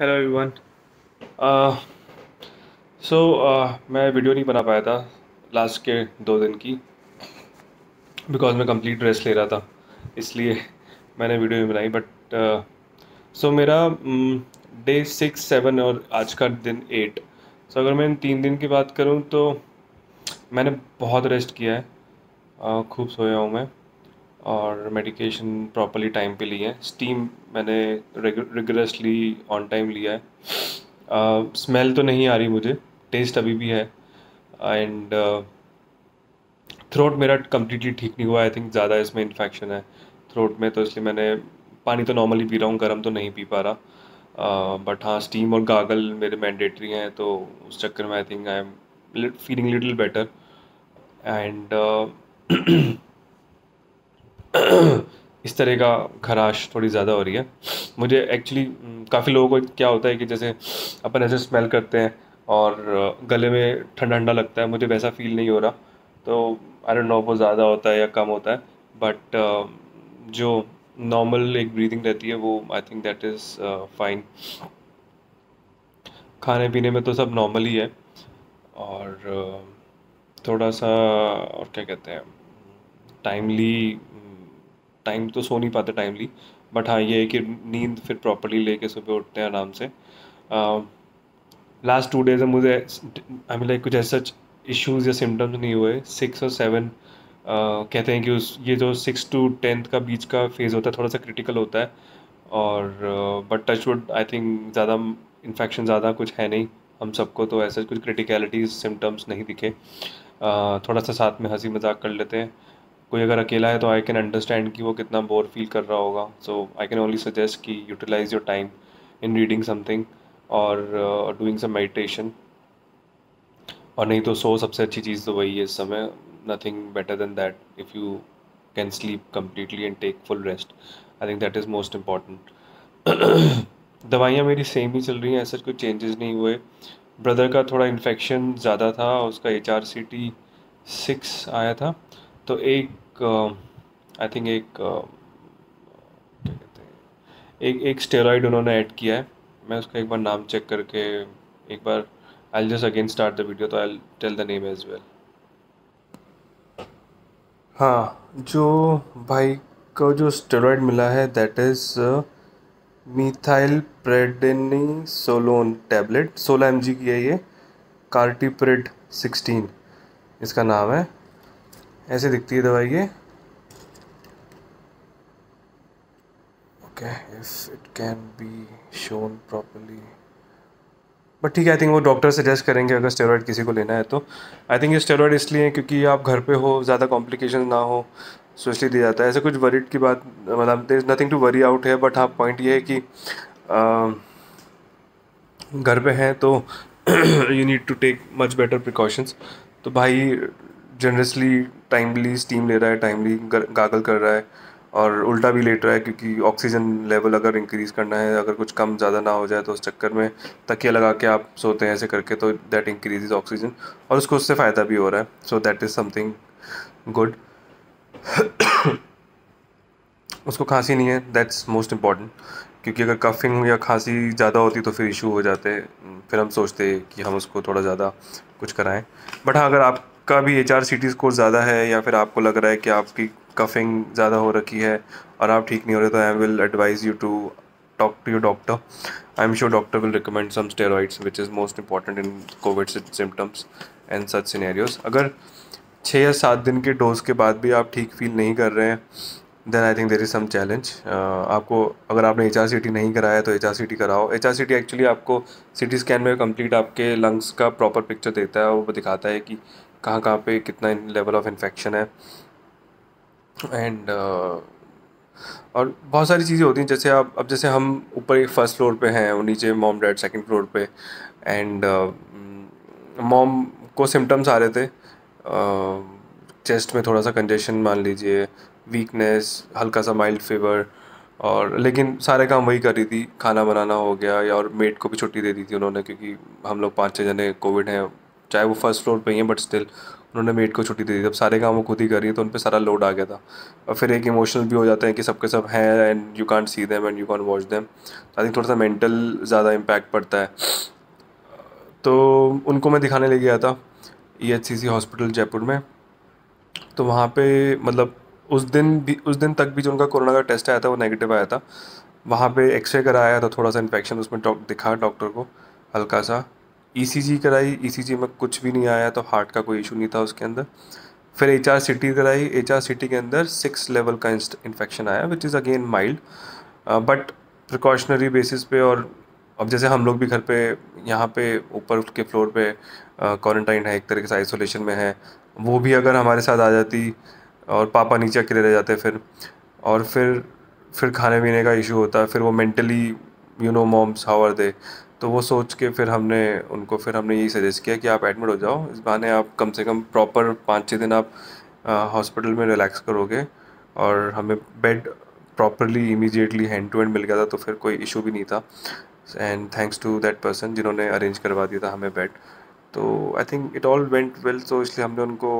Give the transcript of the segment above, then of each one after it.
hello everyone so मैं video नहीं बना पाया था लास्ट के दो दिन की बिकॉज मैं कंप्लीट रेस्ट ले रहा था इसलिए मैंने वीडियो नहीं बनाई बट सो uh, so मेरा डे सिक्स सेवन और आज का दिन एट सो so अगर मैं इन तीन दिन की बात करूँ तो मैंने बहुत रेस्ट किया है uh, खूब सोया हूँ मैं और मेडिकेशन प्रॉपरली टाइम पे ली है स्टीम मैंने रिगरसली ऑन टाइम लिया है स्मेल uh, तो नहीं आ रही मुझे टेस्ट अभी भी है एंड थ्रोट uh, मेरा कम्प्लीटली ठीक नहीं हुआ आई थिंक ज़्यादा इसमें इन्फेक्शन है थ्रोट में तो इसलिए मैंने पानी तो नॉर्मली पी रहा हूँ गर्म तो नहीं पी पा रहा बट uh, हाँ स्टीम और गागल मेरे मैंडेटरी हैं तो उस चक्कर में I think I am feeling little better and इस तरह का खराश थोड़ी ज़्यादा हो रही है मुझे एक्चुअली हम्म, काफ़ी लोगों को क्या होता है कि जैसे अपन ऐसे स्मेल करते हैं और गले में ठंडा ठंडा लगता है मुझे वैसा फील नहीं हो रहा तो आई डोंट नो वो ज़्यादा होता है या कम होता है बट uh, जो नॉर्मल एक ब्रीदिंग रहती है वो I think that is fine खाने पीने में तो सब नॉर्मल ही है और uh, थोड़ा सा और क्या कहते हैं टाइमली टाइम तो सो नहीं पाते टाइमली बट हाँ ये है कि नींद फिर प्रॉपरली लेके सुबह उठते हैं आराम से लास्ट टू डेज में मुझे आई मीन लाइक कुछ ऐसा इश्यूज या सिम्टम्स नहीं हुए सिक्स और सेवन कहते हैं कि उस ये जो सिक्स टू टेंथ का बीच का फेज़ होता है थोड़ा सा क्रिटिकल होता है और but touch wood I think ज़्यादा इन्फेक्शन ज़्यादा कुछ है नहीं हम सबको तो ऐसा कुछ क्रिटिकलिटीज सिम्टम्स नहीं दिखे uh, थोड़ा सा साथ में हंसी मजाक कर लेते हैं कोई अगर अकेला है तो आई कैन अंडरस्टैंड कि वो कितना बोर फील कर रहा होगा so I can only suggest कि utilize your time in reading something और डूइंग सम मेडिटेशन और नहीं तो सो सबसे अच्छी चीज़ तो वही है इस समय nothing better than that if you can sleep completely and take full rest I think that is most important दवाइयाँ मेरी सेम ही चल रही हैं ऐसा कोई चेंजेस नहीं हुए ब्रदर का थोड़ा इन्फेक्शन ज़्यादा था उसका H R C T six आया था तो एक आई थिंक एक क्या कहते हैं एक एक स्टेरॉइड उन्होंने ऐड किया है मैं उसका एक बार नाम चेक करके एक बार I'll just again start the video तो I tell the name as well हाँ जो भाई को जो स्टेरॉइड मिला है that is methyl prednisolone tablet सोलह एम की है ये कार्टीप्रेड सिक्सटीन इसका नाम है ऐसे दिखती है दवाई ये okay if it can be shown properly but ठीक है आई थिंक वो डॉक्टर सजेस्ट करेंगे अगर स्टेरॉयड किसी को लेना है तो आई थिंक ये स्टेरॉयड इसलिए क्योंकि आप घर पे हो ज़्यादा कॉम्प्लिकेशन ना हो सो इसलिए दिया जाता है ऐसे कुछ वरीड की बात मतलब there is nothing to worry out है बट हाँ पॉइंट ये है कि घर पे हैं तो you need to take much better precautions तो भाई जनरसली टाइमली स्टीम ले रहा है टाइमली गागल कर रहा है और उल्टा भी लेट रहा है क्योंकि ऑक्सीजन लेवल अगर इंक्रीज़ करना है अगर कुछ कम ज़्यादा ना हो जाए तो उस चक्कर में तकिया लगा के आप सोते हैं ऐसे करके तो दैट इंक्रीज ऑक्सीजन और उसको उससे फ़ायदा भी हो रहा है so that is something good उसको खांसी नहीं है दैट्स मोस्ट इम्पॉर्टेंट क्योंकि अगर कफिंग या खांसी ज़्यादा होती तो फिर इशू हो जाते फिर हम सोचते कि हम उसको थोड़ा ज़्यादा कुछ कराएं बट हाँ अगर आप का भी H R C T score ज़्यादा है या फिर आपको लग रहा है कि आपकी कफिंग ज़्यादा हो रखी है और आप ठीक नहीं हो रहे तो I will advise you to talk to to doctor I am sure doctor will recommend some steroids which is most important in COVID symptoms and such scenarios अगर छः या सात दिन के डोज के बाद भी आप ठीक फील नहीं कर रहे हैं then I think there is some challenge आपको अगर आपने एच आर सी टी नहीं कराया तो एच आर सी टी कराओ H R C T actually आपको सी टी स्कैन में कम्प्लीट आपके लंग्स का प्रॉपर पिक्चर देता है और वो दिखाता है कि कहाँ कहाँ पे कितना लेवल ऑफ इन्फेक्शन है एंड uh, और बहुत सारी चीज़ें होती हैं जैसे आप अब जैसे हम ऊपर एक फर्स्ट फ्लोर पे हैं और नीचे मॉम डैड सेकंड फ्लोर पे एंड मॉम uh, को सिम्टम्स आ रहे थे चेस्ट uh, में थोड़ा सा कंजेशन मान लीजिए वीकनेस हल्का सा माइल्ड फीवर और लेकिन सारे काम वही कर रही थी खाना बनाना हो गया या और मेड को भी छुट्टी दे दी थी उन्होंने क्योंकि हम लोग पाँच छः जने कोविड हैं चाहे वो फर्स्ट फ्लोर पे ही हैं बट स्टिल उन्होंने मेट को छुट्टी दे दी जब सारे काम वो खुद ही कर रही है तो उन पर सारा लोड आ गया था और फिर एक इमोशनल भी हो जाते हैं कि सबके सब हैं and you can't see them and you can't watch them I think थोड़ा सा मेंटल ज़्यादा इम्पैक्ट पड़ता है तो उनको मैं दिखाने ले गया था E H C C hospital Jaipur में तो वहाँ पे मतलब उस दिन भी उस दिन तक भी जो उनका कोरोना का टेस्ट आया था वो नेगेटिव आया था वहाँ पे एक्सरे कराया था थोड़ा सा इन्फेक्शन उसमें डॉक दिखा डॉक्टर को हल्का सा ईसीजी e कराई ईसीजी e में कुछ भी नहीं आया तो हार्ट का कोई इशू नहीं था उसके अंदर फिर एच आर सिटी कराई एच आर सिटी के अंदर सिक्स लेवल का इन्फेक्शन आया which is again mild but precautionary basis पे और अब जैसे हम लोग भी घर पे यहाँ पे ऊपर के फ्लोर पे क्वारंटाइन है एक तरीके से आइसोलेशन में है वो भी अगर हमारे साथ आ जाती और पापा नीचे अकेले रह जाते फिर और फिर फिर खाने पीने का इशू होता फिर वो mentally you know moms however they तो वो सोच के फिर हमने उनको फिर हमने यही सजेस्ट किया कि आप एडमिट हो जाओ इस बहाने आप कम से कम प्रॉपर पाँच छः दिन आप हॉस्पिटल में रिलैक्स करोगे और हमें bed properly immediately hand to hand मिल गया था तो फिर कोई इशू भी नहीं था and thanks to that person जिन्होंने अरेंज करवा दिया था हमें बेड तो I think it all went well तो इसलिए हमने उनको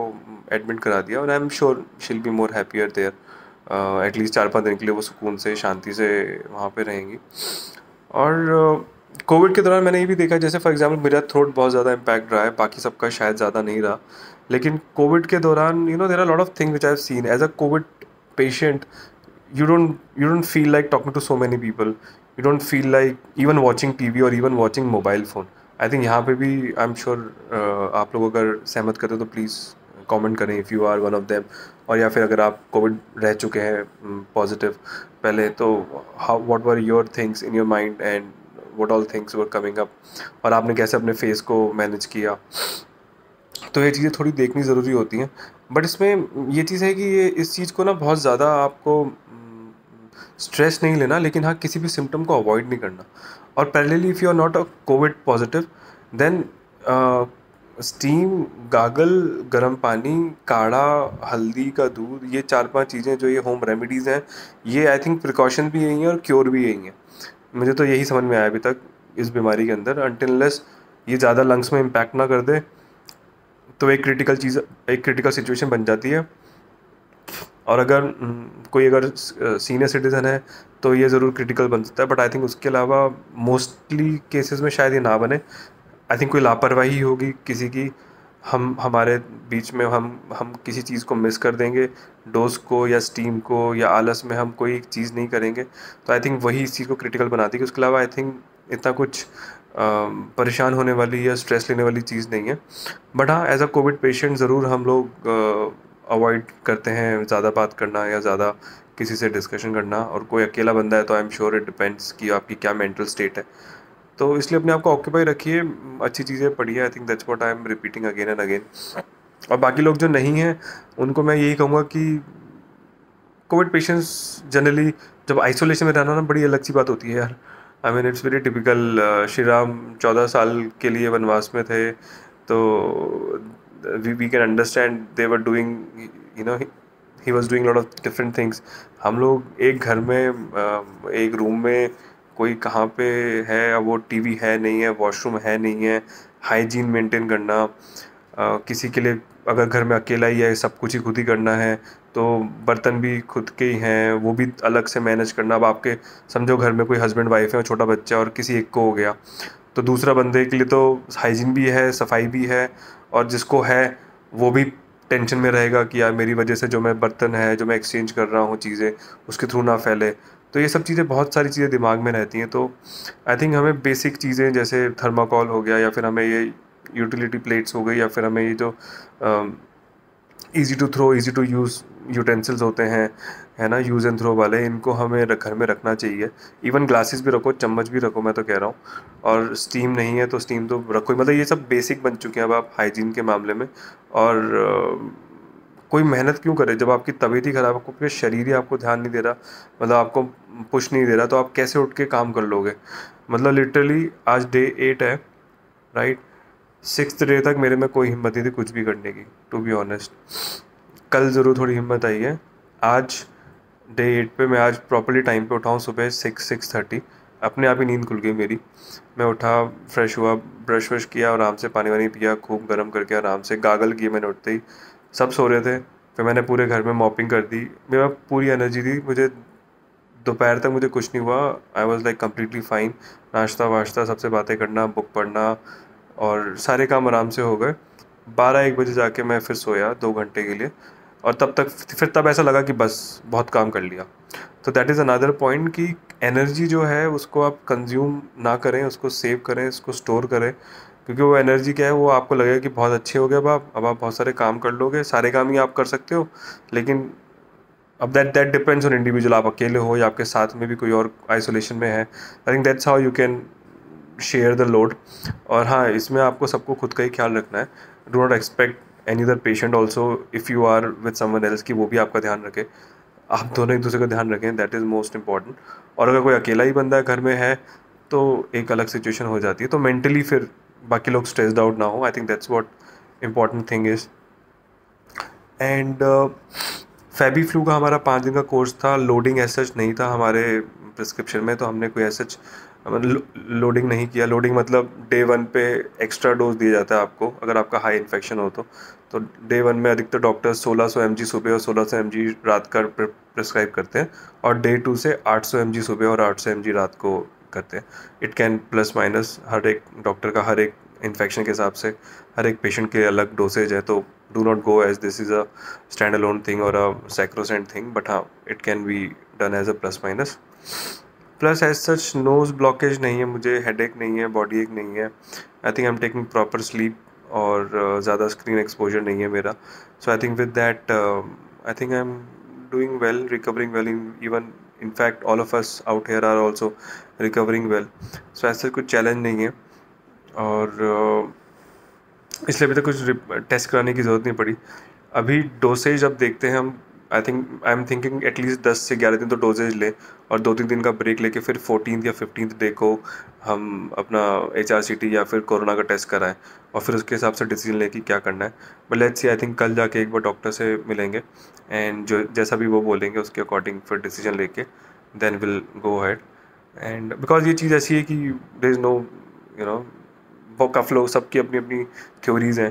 एडमिट करा दिया और I am sure she'll be more happier there at least चार पाँच दिन के लिए वो सुकून से शांति से वहाँ पर रहेंगी और uh, कोविड के दौरान मैंने ये भी देखा जैसे फॉर एग्जांपल मेरा थ्रोट बहुत ज़्यादा इम्पैक्ट रहा है बाकी सबका शायद ज़्यादा नहीं रहा लेकिन कोविड के दौरान you know there are lot of thing which I have seen as a covid patient you you don't feel like talking to so so people you you feel like even watching T V और even watching mobile phone I think यहाँ पे भी आई am sure आप लोग अगर सहमत करते हो तो प्लीज़ कॉमेंट करें if you are one of them और या फिर अगर आप कोविड रह चुके हैं पॉजिटिव mm, पहले तो how what were your things in your mind and what all things were coming up और आपने कैसे अपने फेस को मैनेज किया तो ये चीज़ें थोड़ी देखनी ज़रूरी होती हैं बट इसमें ये चीज़ है कि ये इस चीज़ को ना बहुत ज़्यादा आपको स्ट्रेस हम्म, नहीं लेना लेकिन हाँ किसी भी सिम्टम को अवॉइड नहीं करना और parallelly if you are not a covid positive then steam gargle गर्म पानी काढ़ा हल्दी का दूध ये चार पांच चीज़ें जो ये होम रेमेडीज़ हैं ये आई थिंक प्रिकॉशन भी यही हैं और क्योर भी यही हैं मुझे तो यही समझ में आया अभी तक इस बीमारी के अंदर अनटिलस ये ज़्यादा लंग्स में इम्पैक्ट ना कर दे तो एक क्रिटिकल चीज़ एक क्रिटिकल सिचुएशन बन जाती है और अगर हम्म, कोई अगर सीनियर सिटीज़न है तो ये ज़रूर क्रिटिकल बन सकता है बट आई थिंक उसके अलावा मोस्टली केसेस में शायद ये ना बने आई थिंक कोई लापरवाही होगी किसी की हम हमारे बीच में हम हम किसी चीज़ को मिस कर देंगे डोज को या स्टीम को या आलस में हम कोई चीज़ नहीं करेंगे तो आई थिंक वही इस चीज़ को क्रिटिकल बनाती है उसके अलावा आई थिंक इतना कुछ परेशान होने वाली या स्ट्रेस लेने वाली चीज़ नहीं है बट हाँ एज अ कोविड पेशेंट ज़रूर हम लोग अवॉइड करते हैं ज़्यादा बात करना या ज़्यादा किसी से डिस्कशन करना और कोई अकेला बंदा है तो I am sure it depends कि आपकी क्या मेंटल स्टेट है तो इसलिए अपने आप को ऑक्यूपाई रखिए हम्म, अच्छी चीज़ें पढ़िए I think that's what I am repeating again and again और बाकी लोग जो नहीं हैं उनको मैं यही कहूँगा कि कोविड पेशेंट्स जनरली जब आइसोलेशन में रहना ना बड़ी अलग सी बात होती है यार I mean it's very typical Shri Ram चौदह साल के लिए वनवास में थे तो we we can understand they were doing you know he was doing lot of different things हम लोग एक घर में uh, एक रूम में कोई कहाँ पे है वो टीवी है नहीं है वॉशरूम है नहीं है हाइजीन मेंटेन करना आ, किसी के लिए अगर घर में अकेला ही है सब कुछ ही खुद ही करना है तो बर्तन भी खुद के ही हैं वो भी अलग से मैनेज करना अब आपके समझो घर में कोई हस्बैंड वाइफ है और छोटा बच्चा और किसी एक को हो गया तो दूसरा बंदे के लिए तो हाइजीन भी है सफाई भी है और जिसको है वो भी टेंशन में रहेगा कि यार मेरी वजह से जो मैं बर्तन है जो मैं एक्सचेंज कर रहा हूँ चीज़ें उसके थ्रू ना फैले तो ये सब चीज़ें बहुत सारी चीज़ें दिमाग में रहती हैं तो आई थिंक हमें बेसिक चीज़ें जैसे थर्माकोल हो गया या फिर हमें ये यूटिलिटी प्लेट्स हो गई या फिर हमें ये जो easy to throw easy to use utensils होते हैं है ना यूज़ एंड थ्रो वाले इनको हमें घर में रखना चाहिए इवन ग्लासेस भी रखो चम्मच भी रखो मैं तो कह रहा हूँ और स्टीम नहीं है तो स्टीम तो रखो मतलब ये सब बेसिक बन चुके हैं अब आप हाइजीन के मामले में और कोई मेहनत क्यों करे जब आपकी तबीयत ही ख़राब आपको पूरे शरीर ही आपको ध्यान नहीं दे रहा मतलब आपको पुश नहीं दे रहा तो आप कैसे उठ के काम कर लोगे मतलब लिटरली आज डे एट है राइट सिक्स डे तक मेरे में कोई हिम्मत नहीं थी कुछ भी करने की टू बी ऑनेस्ट कल ज़रूर थोड़ी हिम्मत आई है आज डे एट पे मैं आज प्रॉपरली टाइम पे उठाऊँ सुबह सिक्स सिक्स थर्टी अपने आप ही नींद खुल गई मेरी मैं उठा फ्रेश हुआ ब्रश व्रश किया आराम से पानी वानी पिया खूब गर्म करके आराम से गागल किए मैंने उठते ही सब सो रहे थे फिर मैंने पूरे घर में मॉपिंग कर दी मेरा पूरी एनर्जी थी मुझे दोपहर तक मुझे कुछ नहीं हुआ I was like completely fine नाश्ता वाश्ता सबसे बातें करना बुक पढ़ना और सारे काम आराम से हो गए बारह एक बजे जाके मैं फिर सोया दो घंटे के लिए और तब तक फिर तब ऐसा लगा कि बस बहुत काम कर लिया तो दैट इज़ अनदर पॉइंट कि एनर्जी जो है उसको आप कंज्यूम ना करें उसको सेव करें उसको स्टोर करें क्योंकि वो एनर्जी क्या है वो आपको लगेगा कि बहुत अच्छे हो गए अब आप अब आप बहुत सारे काम कर लोगे सारे काम ही आप कर सकते हो लेकिन अब that that depends on individual आप अकेले हो या आपके साथ में भी कोई और आइसोलेशन में है I think that's how you can share the load और हाँ इसमें आपको सबको खुद का ही ख्याल रखना है do not expect any other patient also if you are with someone else कि वो भी आपका ध्यान रखे आप दोनों एक दूसरे का ध्यान रखें दैट इज़ मोस्ट इंपॉर्टेंट और अगर कोई अकेला ही बंदा घर में है तो एक अलग सिचुएशन हो जाती है तो मेंटली फिर बाकी लोग स्ट्रेस्ड आउट ना हो I think that's what important thing is and FabiFlu का हमारा पाँच दिन का कोर्स था लोडिंग एज सच नहीं था हमारे प्रिस्क्रिप्शन में तो हमने कोई एज सच लोडिंग नहीं किया लोडिंग मतलब डे वन पे एक्स्ट्रा डोज दिया जाता है आपको अगर आपका हाई इन्फेक्शन हो तो तो डे वन में अधिकतर डॉक्टर 1600 सौ एम सुबह और 1600 सौ एम रात का प्रिस्क्राइब करते हैं और डे टू से 800 सौ एम सुबह और 800 सौ एम रात को करते हैं इट कैन प्लस माइनस हर एक डॉक्टर का हर एक इन्फेक्शन के हिसाब से हर एक पेशेंट के लिए अलग डोसेज है तो do not go as this is a stand alone thing और अ सैक्रोसेंट थिंग बट हाँ it can be done as a plus minus plus as such nose blockage नहीं है मुझे हेड एक नहीं है बॉडी एक नहीं है I think I am taking proper sleep और uh, ज़्यादा स्क्रीन एक्सपोजर नहीं है मेरा so I think with that I think I am doing well recovering well in even in fact all of us out here are also recovering well so ऐसा कुछ challenge नहीं है और uh, इसलिए अभी तक कुछ टेस्ट कराने की ज़रूरत नहीं पड़ी अभी डोसेज अब देखते हैं हम I think I am thinking at least दस से ग्यारह दिन तो डोजेज लें और दो तीन दिन का ब्रेक लेके फिर फोर्टीन या फिफ्टीन डे को हम अपना एच आर सी टी या फिर कोरोना का टेस्ट कराएं और फिर उसके हिसाब से डिसीजन लें कि क्या करना है but let's see I think कल जाके एक बार डॉक्टर से मिलेंगे एंड जो जैसा भी वो बोलेंगे उसके अकॉर्डिंग फिर डिसीजन लेके then will go ahead and because ये चीज़ ऐसी है कि there is no you know काफ़ी लोग सबकी अपनी अपनी थ्योरीज हैं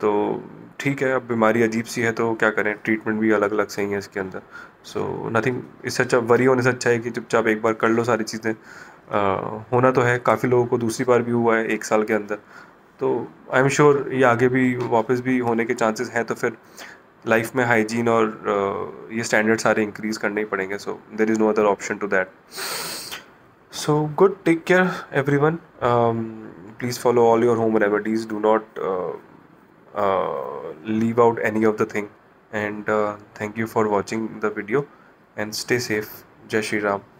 तो ठीक है अब बीमारी अजीब सी है तो क्या करें ट्रीटमेंट भी अलग अलग सही है इसके अंदर सो नथिंग इससे अच्छा वरी होने से अच्छा है कि चुपचाप एक बार कर लो सारी चीज़ें होना तो है काफ़ी लोगों को दूसरी बार भी हुआ है एक साल के अंदर तो आई एम श्योर ये आगे भी वापस भी होने के चांसेस हैं तो फिर लाइफ में हाइजीन और ये स्टैंडर्ड सारे इंक्रीज़ करने ही पड़ेंगे so there is no other option to that so good take care everyone please follow all your home remedies do not Uh, leave out any of the thing and uh, thank you for watching the video and stay safe jai shri ram